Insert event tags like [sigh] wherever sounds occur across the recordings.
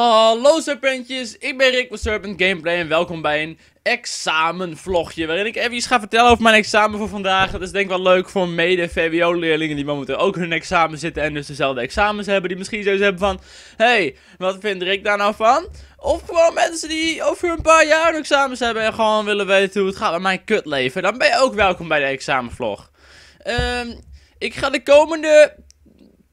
Hallo serpentjes, ik ben Rick van Serpent Gameplay en welkom bij een examenvlogje waarin ik even iets ga vertellen over mijn examen voor vandaag. Dat is denk ik wel leuk voor mede-VWO-leerlingen die momenteel ook hun examen zitten en dus dezelfde examens hebben. Die misschien zoiets hebben van, hey, wat vindt Rick daar nou van? Of gewoon mensen die over een paar jaar hun examens hebben en gewoon willen weten hoe het gaat met mijn kutleven. Dan ben je ook welkom bij de examenvlog. Ehm, ik ga de komende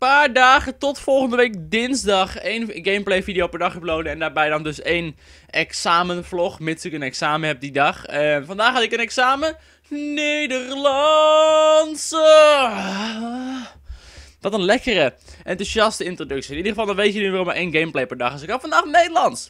paar dagen tot volgende week dinsdag één gameplay video per dag uploaden. En daarbij dan dus één examenvlog, mits ik een examen heb die dag. En eh, vandaag had ik een examen. Nederlandse. Wat een lekkere, enthousiaste introductie. In ieder geval, dan weet je nu weer maar één gameplay per dag. Dus ik had vandaag Nederlands.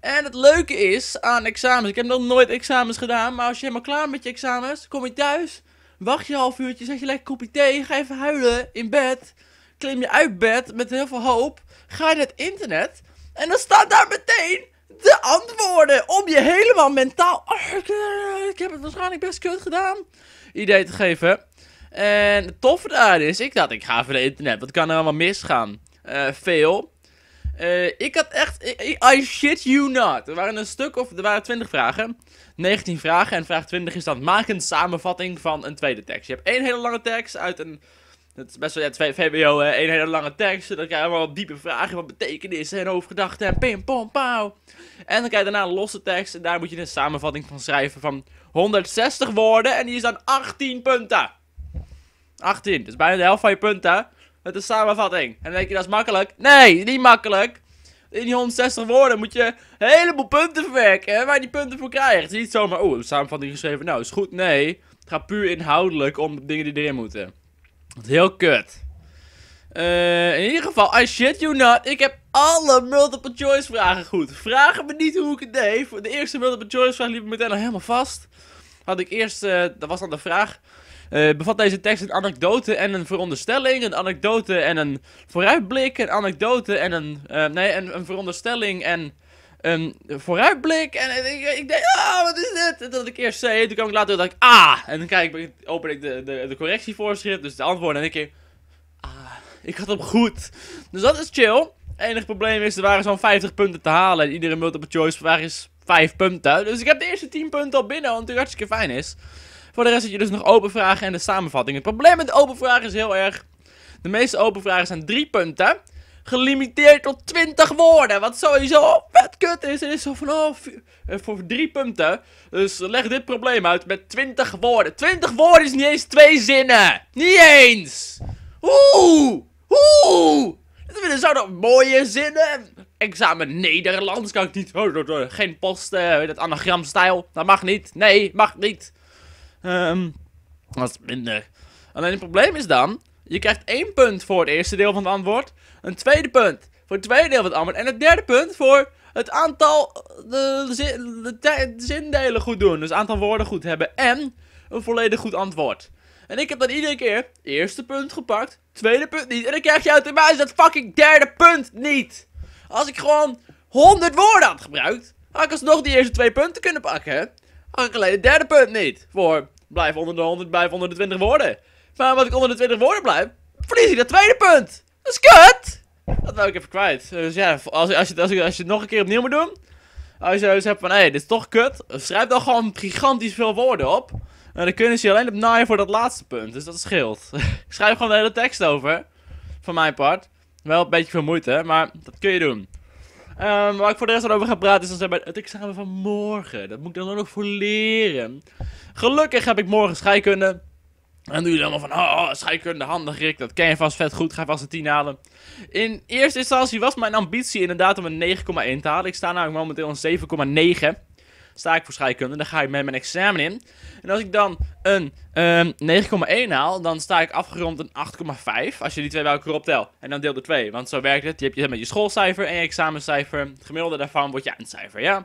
En het leuke is aan examens. Ik heb nog nooit examens gedaan. Maar als je helemaal klaar bent met je examens, kom je thuis. Wacht je half uurtje, zet je lekker kopje thee. Ga even huilen in bed klim je uit bed met heel veel hoop, ga je naar het internet en dan staat daar meteen de antwoorden om je helemaal mentaal. Oh, eh, ik heb het waarschijnlijk best kut gedaan. Idee te geven. En het toffe daar is, ik dacht, ik ga even naar internet. Wat kan er allemaal misgaan? Uh, veel. Eh, ik had echt, I, I, shit you not. Er waren een stuk of, er waren 20 vragen. 19 vragen en vraag 20 is dan maak een samenvatting van een tweede tekst. Je hebt één hele lange tekst uit een dat is best wel, ja, twee VWO, één een hele lange tekst. en Dan krijg je allemaal diepe vragen van betekenissen en overgedachten en pim, pom, pauw. En dan krijg je daarna een losse tekst en daar moet je een samenvatting van schrijven van 160 woorden en die is dan 18 punten. 18, Dat is bijna de helft van je punten. Het is samenvatting. En denk je, dat is makkelijk. Nee, niet makkelijk. In die 160 woorden moet je een heleboel punten verwerken. waar je die punten voor krijgt. Het is niet zomaar, oeh, samenvatting geschreven. Nou, is goed. Nee, het gaat puur inhoudelijk om dingen die erin moeten heel kut. Eh, in ieder geval, I shit you not. Ik heb alle multiple choice vragen goed. Vragen me niet hoe ik het deed. Voor de eerste multiple choice vraag liep me meteen al helemaal vast. Had ik eerst, eh, dat was dan de vraag. Eh, bevat deze tekst een anekdote en een veronderstelling, een anekdote en een vooruitblik, een anekdote en een, nee, en een veronderstelling en um, vooruitblik. En ik, ik dacht, ah, wat is dit? En dat ik eerst zei, toen kwam ik later dat ik, ah. En dan kijk, ik, open ik de, de, de correctievoorschrift, dus de antwoorden. En ik keer, ah, ik had hem goed. Dus dat is chill. Enig probleem is, er waren zo'n 50 punten te halen. En iedere multiple choice vraag is 5 punten. Dus ik heb de eerste 10 punten al binnen, want het hartstikke fijn is. Voor de rest heb je dus nog open vragen en de samenvatting. Het probleem met de open vragen is heel erg... De meeste open vragen zijn 3 punten gelimiteerd tot 20 woorden. Wat sowieso vet kut is. En is zo van, oh, eh, voor drie punten. Dus leg dit probleem uit met 20 woorden. 20 woorden is niet eens twee zinnen. Niet eens. Oeh. Oeh. Dat zouden mooie zinnen. Examen Nederlands kan ik niet. Oh, oh, oh, geen posten. uh, dat anagramstijl. Dat mag niet. Nee, mag niet. Um, ehm, dat is minder. Alleen het probleem is dan je krijgt één punt voor het eerste deel van het antwoord. Een tweede punt voor het tweede deel van het antwoord. En het derde punt voor het aantal de, de, zindelen goed doen. Dus het aantal woorden goed hebben. En een volledig goed antwoord. En ik heb dan iedere keer eerste punt gepakt, tweede punt niet. En dan krijg je automatisch dat fucking derde punt niet. Als ik gewoon 100 woorden had gebruikt, had ik alsnog die eerste twee punten kunnen pakken. Had ik alleen het derde punt niet. Voor blijf onder de 100, blijf onder de 20 woorden. Maar omdat ik onder de 20 woorden blijf, verlies ik dat tweede punt. Dat is kut. Dat wou ik even kwijt. Dus ja, als, als, je, als, je, als, je, het nog een keer opnieuw moet doen. Als je zoiets hebt van, hé, hey, dit is toch kut. Schrijf dan gewoon gigantisch veel woorden op. En dan kunnen ze je alleen op naaien voor dat laatste punt. Dus dat scheelt. [laughs] ik schrijf gewoon de hele tekst over. Van mijn part. Wel een beetje veel moeite, maar dat kun je doen. Um, waar ik voor de rest over ga praten is dan zijn bij het examen van morgen. Dat moet ik dan ook nog voor leren. Gelukkig heb ik morgen scheikunde. En dan doe je allemaal van, oh, oh, scheikunde, handig Rick, dat ken je vast vet goed, ga vast een 10 halen. In eerste instantie was mijn ambitie inderdaad om een 9,1 te halen. Ik sta namelijk momenteel een 7,9. Sta ik voor scheikunde, dan ga ik met mijn examen in. En als ik dan een 9,1 ehm, haal, dan sta ik afgerond een 8,5. Als je die twee bij elkaar optelt. En dan deel de 2, want zo werkt het. Je hebt je, met je schoolcijfer en je examencijfer. gemiddelde daarvan wordt je eindcijfer, ja.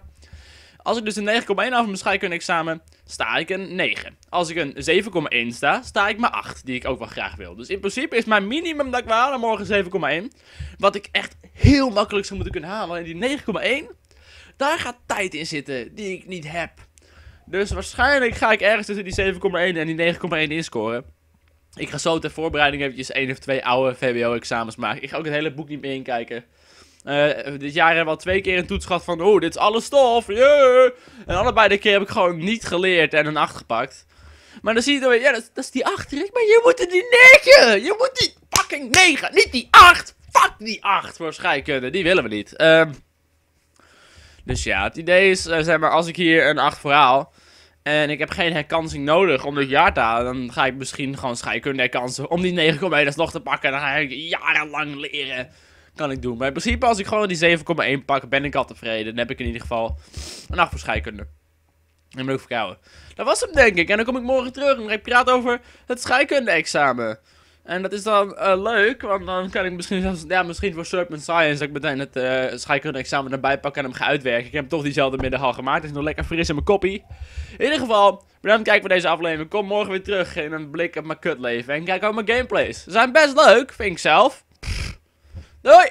Als ik dus een 9,1 af mijn scheikunde-examen, sta ik een 9. Als ik een 7,1 sta, sta ik maar 8, die ik ook wel graag wil. Dus in principe is mijn minimum dat ik wil halen morgen 7,1. Wat ik echt heel makkelijk zou moeten kunnen halen. En die 9,1, daar gaat tijd in zitten die ik niet heb. Dus waarschijnlijk ga ik ergens tussen die 7,1 en die 9,1 inscoren. Ik ga zo ter voorbereiding eventjes één of twee oude VWO-examens maken. Ik ga ook het hele boek niet meer inkijken. Eh, dit jaar hebben we al twee keer een toets gehad van, oh, dit is alle stof, yeah! En allebei de keer heb ik gewoon niet geleerd en een 8 gepakt. Maar dan zie je dan weer, ja, dat, is die 8, Rick, maar je moet die 9! Je moet die fucking 9, niet die 8! Fuck die 8 voor scheikunde, die willen we niet. Ehm, dus ja, het idee is, eh, zeg maar, als ik hier een 8 voor en ik heb geen herkansing nodig om dit jaar te halen. Dan ga ik misschien gewoon scheikunde herkansen om die 9,1 alsnog te pakken. Dan ga ik jarenlang leren kan ik doen. Maar in principe, als ik gewoon die 7,1 pak, ben ik al tevreden. Dan heb ik in ieder geval een 8 voor scheikunde. En ben ik verkouden. Dat was hem, denk ik. En dan kom ik morgen terug en dan heb ik praat over het scheikunde-examen. En dat is dan eh, leuk, want dan kan ik misschien zelfs, ja, misschien voor Serpent Science, dat ik meteen het uh, scheikunde-examen erbij pak en hem ga uitwerken. Ik heb hem toch diezelfde middag al gemaakt, is nog lekker fris in mijn kopie. In ieder geval, bedankt voor kijken voor deze aflevering. Kom morgen weer terug in een blik op mijn kutleven en kijk ook mijn gameplays. Ze zijn best leuk, vind ik zelf. Doei!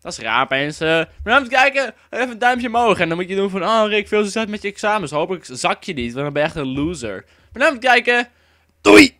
Dat is raar, mensen. Maar voor kijken, even een duimpje omhoog. En dan moet je doen van, oh Rick, veel succes met je examens. Hopelijk zak je niet, want dan ben je echt een loser. Maar nou voor kijken, doei!